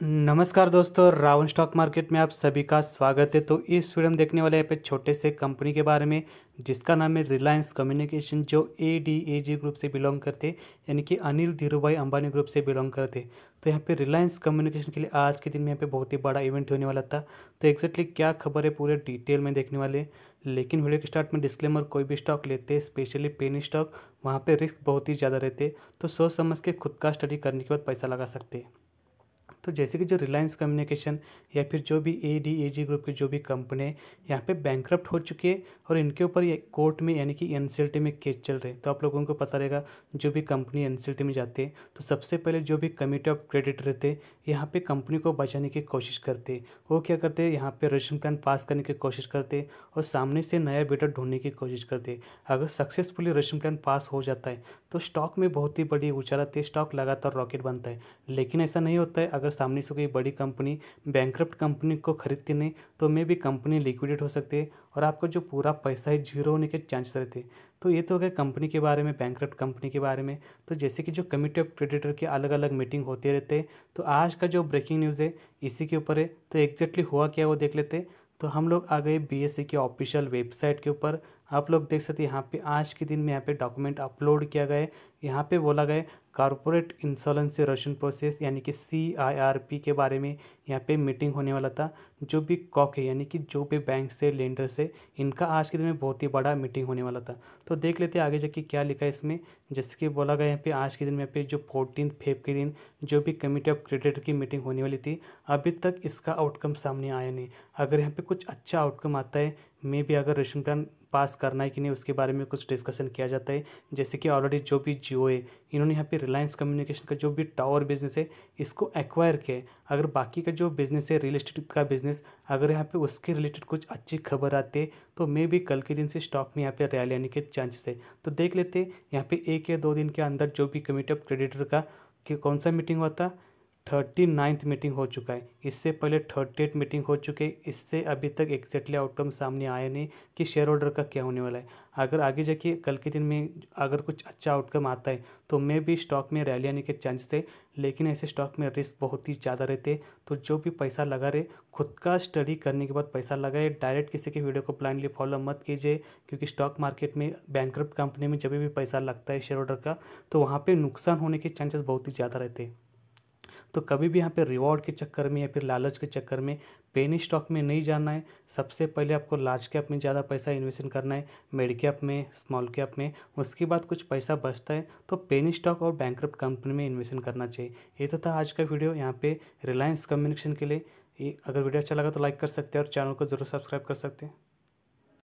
नमस्कार दोस्तों Ravan stock market में आप सभी का स्वागत है तो इस वीडियो में देखने वाले यहाँ पे छोटे से कंपनी के बारे में जिसका नाम है रिलायंस कम्युनिकेशन जो A D A G group से बिलोंग करते यानी कि अनिल धीरूभाई अंबानी ग्रुप से बिलोंग करते तो यहाँ पे रिलायंस कम्युनिकेशन के लिए आज के दिन में यहाँ पर बहुत ही बड़ा इवेंट होने वाला था तो एक्जैक्टली क्या खबर है पूरे डिटेल में देखने वाले लेकिन वीडियो के स्टार्ट में डिस्क्लेमर कोई भी स्टॉक लेते हैं स्पेशली पेनी स्टॉक वहाँ पर रिस्क बहुत ही ज़्यादा रहते तो सोच समझ के खुद का स्टडी करने के बाद पैसा लगा सकते हैं तो जैसे कि जो रिलायंस कम्युनिकेशन या फिर जो भी ए डी ए जी ग्रुप की जो भी कंपनी है यहाँ पे बैंक्रप्ट हो चुकी है और इनके ऊपर ये कोर्ट में यानी कि एन में केस चल रहे हैं तो आप लोगों को पता रहेगा जो भी कंपनी एन में जाती है तो सबसे पहले जो भी कमिटी ऑफ क्रेडिट रहते यहाँ पर कंपनी को बचाने की कोशिश करते वो क्या करते हैं यहाँ पर रेशन प्लान पास करने की कोशिश करते और सामने से नया बेटर ढूंढने की कोशिश करते अगर सक्सेसफुली रेशन प्लान पास हो जाता है तो स्टॉक में बहुत ही बड़ी उछाल आती है स्टॉक लगातार रॉकेट बनता है लेकिन ऐसा नहीं होता है अगर सामने से कोई बड़ी कंपनी बैंक्रप्ट कंपनी को खरीदती नहीं तो मे भी कंपनी लिक्विडेट हो सकती है और आपका जो पूरा पैसा है जीरो होने के चांसेस रहते हैं तो ये तो हो गया कंपनी के बारे में बैंक्रप्ट कंपनी के बारे में तो जैसे कि जो कमिटी ऑफ क्रेडिटर की अलग अलग मीटिंग होती रहते हैं तो आज का जो ब्रेकिंग न्यूज़ है इसी के ऊपर है तो एग्जैक्टली हुआ क्या वो देख लेते हैं तो हम लोग आ गए बी e के ऑफिशियल वेबसाइट के ऊपर आप लोग देख सकते हैं यहाँ पे आज के दिन में यहाँ पे डॉक्यूमेंट अपलोड किया गया है यहाँ पे बोला गया कॉरपोरेट इंसोलेंसी रशियन प्रोसेस यानी कि सी आई आर पी के बारे में यहाँ पे मीटिंग होने वाला था जो भी कॉक है यानी कि जो भी बैंक से लेंडर से इनका आज के दिन में बहुत ही बड़ा मीटिंग होने वाला था तो देख लेते हैं आगे जाके क्या लिखा है इसमें जैसे कि बोला गया यहाँ पे आज के दिन में पे जो फोर्टीन फेब के दिन जो भी कमिटी ऑफ क्रेडिट की मीटिंग होने वाली थी अभी तक इसका आउटकम सामने आया नहीं अगर यहाँ पर कुछ अच्छा आउटकम आता है में भी अगर रेशन प्लान पास करना है कि नहीं उसके बारे में कुछ डिस्कशन किया जाता है जैसे कि ऑलरेडी जो भी जियो है इन्होंने यहाँ पे रिलायंस कम्युनिकेशन का जो भी टावर बिजनेस है इसको एक्वायर किया है अगर बाकी का जो बिज़नेस है रियल इस्टेट का बिज़नेस अगर यहाँ पे उसके रिलेटेड कुछ अच्छी खबर आती है तो मे भी कल के दिन से स्टॉक में यहाँ पर रैली आने के चांसेस है तो देख लेते हैं यहाँ पे एक या दो दिन के अंदर जो भी कमिटी ऑफ क्रेडिटर का कि कौन सा मीटिंग हुआ था थर्टी नाइन्थ मीटिंग हो चुका है इससे पहले थर्टी एट मीटिंग हो चुके इससे अभी तक एक्जैक्टली आउटकम सामने आया नहीं कि शेयर होल्डर का क्या होने वाला है अगर आगे जाके कल के दिन में अगर कुछ अच्छा आउटकम आता है तो मे भी स्टॉक में रैली आने के चांसेस है लेकिन ऐसे स्टॉक में रिस्क बहुत ही ज़्यादा रहते तो जो भी पैसा लगा रहे खुद का स्टडी करने के बाद पैसा लगाए डायरेक्ट किसी के वीडियो को ब्लाइंडली फॉलो मत कीजिए क्योंकि स्टॉक मार्केट में बैंक कंपनी में जब भी पैसा लगता है शेयर होल्डर का तो वहाँ पर नुकसान होने के चांसेस बहुत ही ज़्यादा रहते हैं तो कभी भी यहाँ पे रिवॉर्ड के चक्कर में या फिर लालच के चक्कर में पेनी स्टॉक में नहीं जाना है सबसे पहले आपको लार्ज कैप में ज़्यादा पैसा इन्वेस्ट करना है मिड कैप में स्मॉल कैप में उसके बाद कुछ पैसा बचता है तो पेनी स्टॉक और बैंक कंपनी में इन्वेस्टमेंट करना चाहिए ये तो था आज का वीडियो यहाँ पर रिलायंस कम्युनिकेशन के लिए ये अगर वीडियो अच्छा लगा तो लाइक कर सकते हैं और चैनल को जरूर सब्सक्राइब कर सकते हैं